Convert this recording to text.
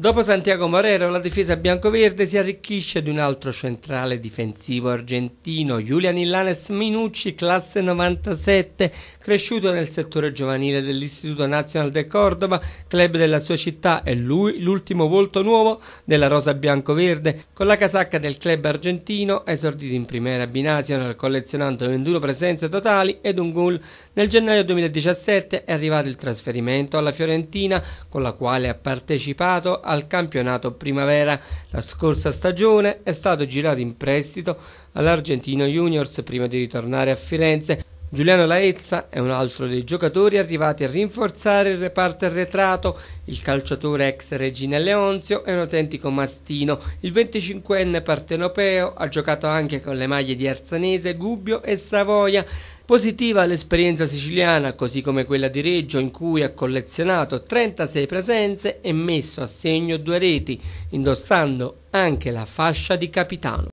Dopo Santiago Morero, la difesa biancoverde si arricchisce di un altro centrale difensivo argentino, Julian Illanes Minucci, classe 97, cresciuto nel settore giovanile dell'Istituto Nazionale de Cordova, club della sua città, e lui l'ultimo volto nuovo della rosa biancoverde, con la casacca del club argentino, esordito in Primera Binational, collezionando 21 presenze totali ed un gol. Nel gennaio 2017 è arrivato il trasferimento alla Fiorentina, con la quale ha partecipato al campionato primavera. La scorsa stagione è stato girato in prestito all'Argentino Juniors prima di ritornare a Firenze. Giuliano Laezza è un altro dei giocatori arrivati a rinforzare il reparto arretrato. Il calciatore ex Regina Leonzio è un autentico mastino. Il 25enne partenopeo ha giocato anche con le maglie di Arzanese, Gubbio e Savoia. Positiva l'esperienza siciliana, così come quella di Reggio, in cui ha collezionato 36 presenze e messo a segno due reti, indossando anche la fascia di capitano.